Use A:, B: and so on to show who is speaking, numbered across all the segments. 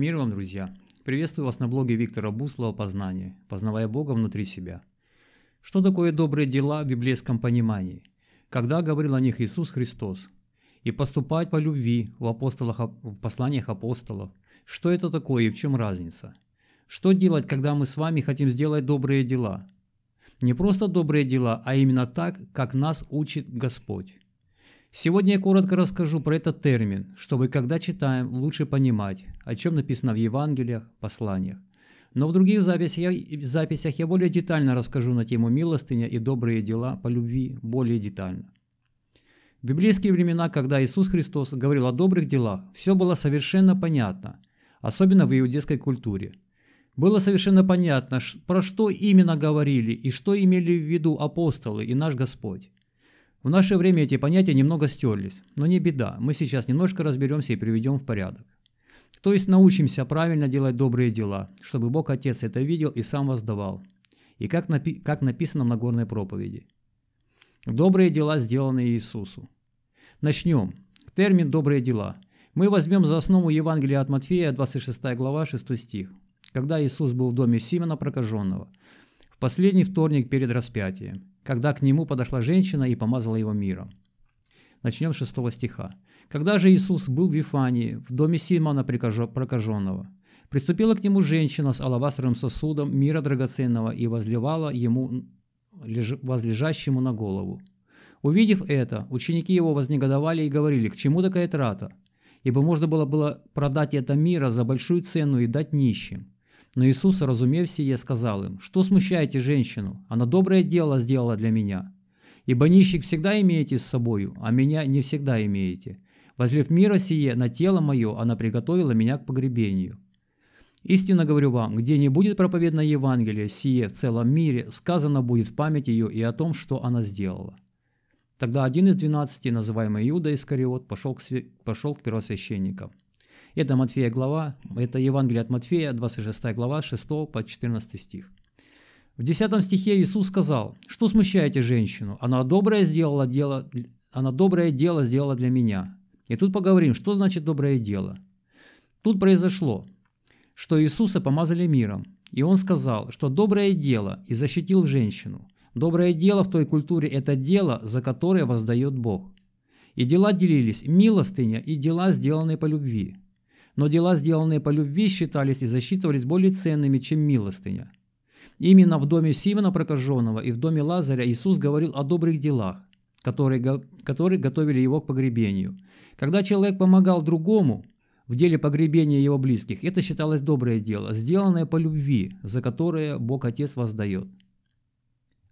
A: Мир вам, друзья! Приветствую вас на блоге Виктора Буслова «Познание. Познавая Бога внутри себя». Что такое добрые дела в библейском понимании? Когда говорил о них Иисус Христос? И поступать по любви в, апостолах, в посланиях апостолов. Что это такое и в чем разница? Что делать, когда мы с вами хотим сделать добрые дела? Не просто добрые дела, а именно так, как нас учит Господь. Сегодня я коротко расскажу про этот термин, чтобы когда читаем, лучше понимать, о чем написано в Евангелиях, посланиях. Но в других записях, записях я более детально расскажу на тему милостыня и добрые дела по любви более детально. В библейские времена, когда Иисус Христос говорил о добрых делах, все было совершенно понятно, особенно в иудейской культуре. Было совершенно понятно, про что именно говорили и что имели в виду апостолы и наш Господь. В наше время эти понятия немного стерлись, но не беда, мы сейчас немножко разберемся и приведем в порядок. То есть научимся правильно делать добрые дела, чтобы Бог Отец это видел и сам воздавал. И как, напи- как написано в Нагорной проповеди. Добрые дела, сделанные Иисусу. Начнем. Термин «добрые дела». Мы возьмем за основу Евангелие от Матфея, 26 глава, 6 стих. Когда Иисус был в доме Симона прокаженного – последний вторник перед распятием, когда к нему подошла женщина и помазала его миром. Начнем с 6 стиха. «Когда же Иисус был в Вифании, в доме Симона прокаженного, приступила к нему женщина с алавастровым сосудом мира драгоценного и возливала ему возлежащему на голову. Увидев это, ученики его вознегодовали и говорили, к чему такая трата? Ибо можно было было продать это мира за большую цену и дать нищим. Но Иисус, разумев сие, сказал им, «Что смущаете женщину? Она доброе дело сделала для меня. Ибо нищих всегда имеете с собою, а меня не всегда имеете. Возлив мира сие на тело мое, она приготовила меня к погребению». Истинно говорю вам, где не будет проповедно Евангелие сие в целом мире, сказано будет в память ее и о том, что она сделала». Тогда один из двенадцати, называемый Иуда Искариот, пошел к, пошел к первосвященникам это Матфея глава, это Евангелие от Матфея, 26 глава, 6 по 14 стих. В 10 стихе Иисус сказал, «Что смущаете женщину? Она доброе, сделала дело, она доброе дело сделала для меня». И тут поговорим, что значит доброе дело. Тут произошло, что Иисуса помазали миром, и он сказал, что доброе дело и защитил женщину. Доброе дело в той культуре – это дело, за которое воздает Бог. И дела делились, милостыня и дела, сделанные по любви но дела, сделанные по любви, считались и засчитывались более ценными, чем милостыня. Именно в доме Симона Прокаженного и в доме Лазаря Иисус говорил о добрых делах, которые, которые готовили его к погребению. Когда человек помогал другому в деле погребения его близких, это считалось доброе дело, сделанное по любви, за которое Бог Отец воздает.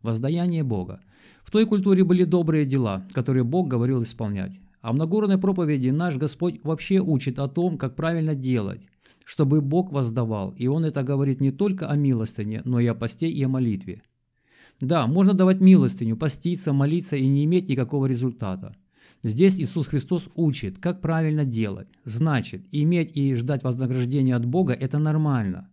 A: Воздаяние Бога. В той культуре были добрые дела, которые Бог говорил исполнять. А в Нагорной проповеди наш Господь вообще учит о том, как правильно делать, чтобы Бог воздавал, и Он это говорит не только о милостыне, но и о посте и о молитве. Да, можно давать милостыню, поститься, молиться и не иметь никакого результата. Здесь Иисус Христос учит, как правильно делать. Значит, иметь и ждать вознаграждения от Бога – это нормально.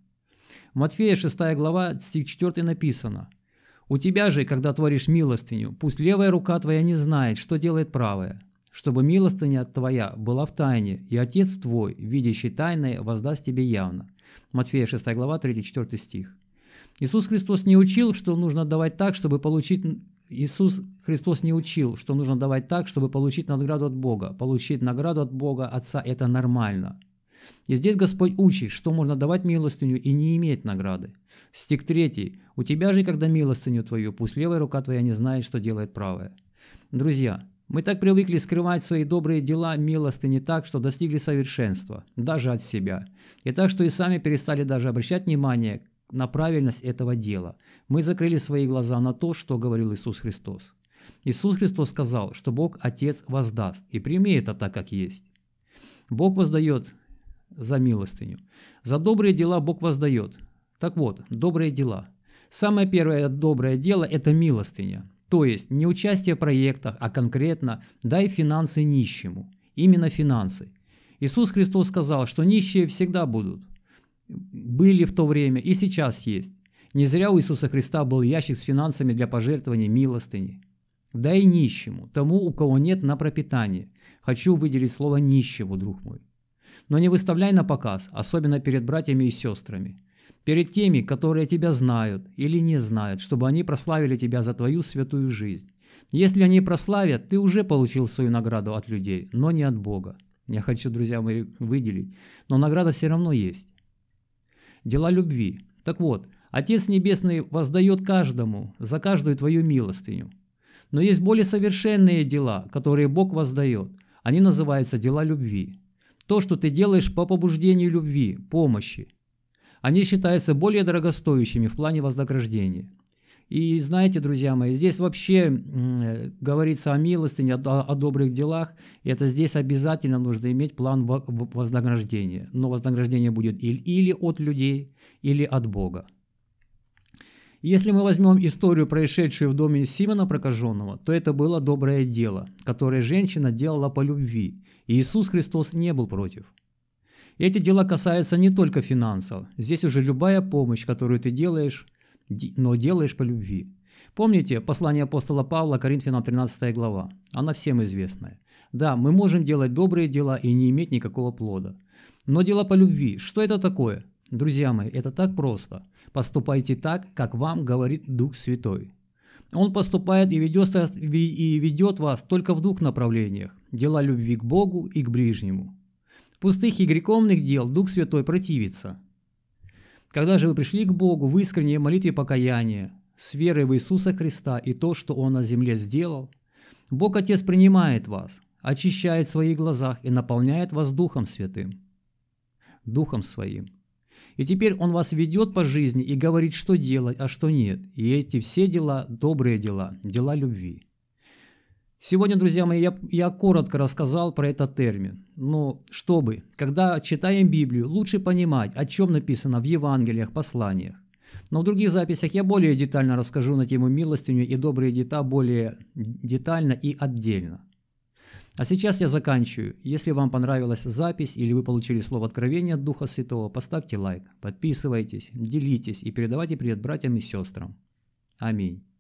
A: В Матфея 6 глава, стих 4 написано – у тебя же, когда творишь милостыню, пусть левая рука твоя не знает, что делает правая, чтобы милостыня твоя была в тайне, и Отец твой, видящий тайное, воздаст тебе явно». Матфея 6 глава 3-4 стих. Иисус Христос не учил, что нужно давать так, чтобы получить... Иисус Христос не учил, что нужно давать так, чтобы получить награду от Бога. Получить награду от Бога Отца – это нормально. И здесь Господь учит, что можно давать милостыню и не иметь награды. Стих 3. «У тебя же, когда милостыню твою, пусть левая рука твоя не знает, что делает правая». Друзья, мы так привыкли скрывать свои добрые дела милостыни так, что достигли совершенства, даже от себя. И так, что и сами перестали даже обращать внимание на правильность этого дела. Мы закрыли свои глаза на то, что говорил Иисус Христос. Иисус Христос сказал, что Бог Отец воздаст, и прими это так, как есть. Бог воздает за милостыню. За добрые дела Бог воздает. Так вот, добрые дела. Самое первое доброе дело – это милостыня. То есть не участие в проектах, а конкретно дай финансы нищему. Именно финансы. Иисус Христос сказал, что нищие всегда будут. Были в то время и сейчас есть. Не зря у Иисуса Христа был ящик с финансами для пожертвования милостыни. Дай нищему, тому, у кого нет на пропитание. Хочу выделить слово «нищему», друг мой. Но не выставляй на показ, особенно перед братьями и сестрами перед теми, которые тебя знают или не знают, чтобы они прославили тебя за твою святую жизнь. Если они прославят, ты уже получил свою награду от людей, но не от Бога. Я хочу, друзья мои, выделить, но награда все равно есть. Дела любви. Так вот, Отец Небесный воздает каждому за каждую твою милостыню. Но есть более совершенные дела, которые Бог воздает. Они называются дела любви. То, что ты делаешь по побуждению любви, помощи, они считаются более дорогостоящими в плане вознаграждения. И знаете, друзья мои, здесь вообще э, говорится о милостыне, о, о добрых делах. и Это здесь обязательно нужно иметь план вознаграждения. Но вознаграждение будет или, или от людей, или от Бога. Если мы возьмем историю, происшедшую в доме Симона прокаженного, то это было доброе дело, которое женщина делала по любви, и Иисус Христос не был против эти дела касаются не только финансов. Здесь уже любая помощь, которую ты делаешь, но делаешь по любви. Помните послание апостола Павла Коринфянам 13 глава? Она всем известная. Да, мы можем делать добрые дела и не иметь никакого плода. Но дела по любви, что это такое? Друзья мои, это так просто. Поступайте так, как вам говорит Дух Святой. Он поступает и ведет, и ведет вас только в двух направлениях – дела любви к Богу и к ближнему. Пустых и грекомных дел Дух Святой противится. Когда же вы пришли к Богу в искренней молитве покаяния, с верой в Иисуса Христа и то, что Он на земле сделал, Бог Отец принимает вас, очищает в своих глазах и наполняет вас Духом Святым, Духом Своим. И теперь Он вас ведет по жизни и говорит, что делать, а что нет. И эти все дела – добрые дела, дела любви. Сегодня, друзья мои, я, я коротко рассказал про этот термин. Но чтобы, когда читаем Библию, лучше понимать, о чем написано в Евангелиях, посланиях. Но в других записях я более детально расскажу на тему милостыню и добрые дела более детально и отдельно. А сейчас я заканчиваю. Если вам понравилась запись или вы получили слово откровения от Духа Святого, поставьте лайк, подписывайтесь, делитесь и передавайте привет братьям и сестрам. Аминь.